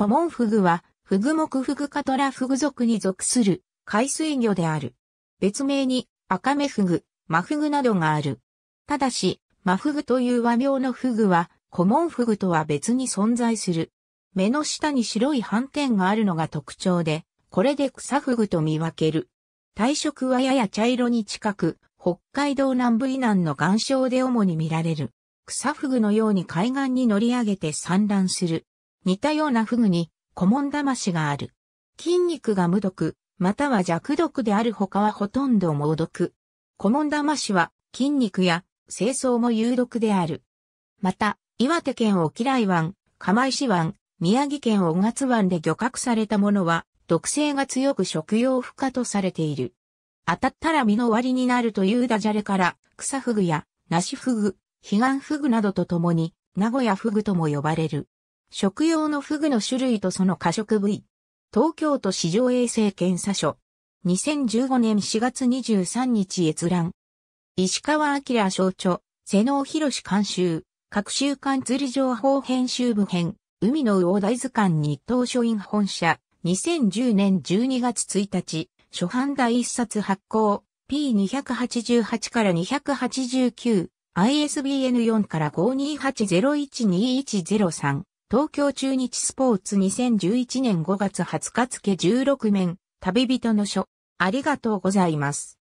コモンフグは、フグ目フグカトラフグ属に属する海水魚である。別名にアカメフグ、マフグなどがある。ただし、マフグという和名のフグは、コモンフグとは別に存在する。目の下に白い斑点があるのが特徴で、これで草フグと見分ける。体色はやや茶色に近く、北海道南部以南の岩礁で主に見られる。草フグのように海岸に乗り上げて産卵する。似たようなフグに古文魂がある。筋肉が無毒、または弱毒である他はほとんど猛毒。古文魂は筋肉や清掃も有毒である。また、岩手県沖来湾、釜石湾、宮城県小勝湾で漁獲されたものは、毒性が強く食用不可とされている。当たったら身の終わりになるというダジャレから、草フグや、梨フグ、ヒガンフグなどと共に、名古屋フグとも呼ばれる。食用のフグの種類とその過食部位。東京都市場衛生検査所。2015年4月23日閲覧。石川明省著、瀬能博監修、各週刊釣り情報編集部編、海の魚大図鑑日東書院本社、2010年12月1日、初版第一冊発行、P288 から289、ISBN4 から528012103。東京中日スポーツ2011年5月20日付16面、旅人の書、ありがとうございます。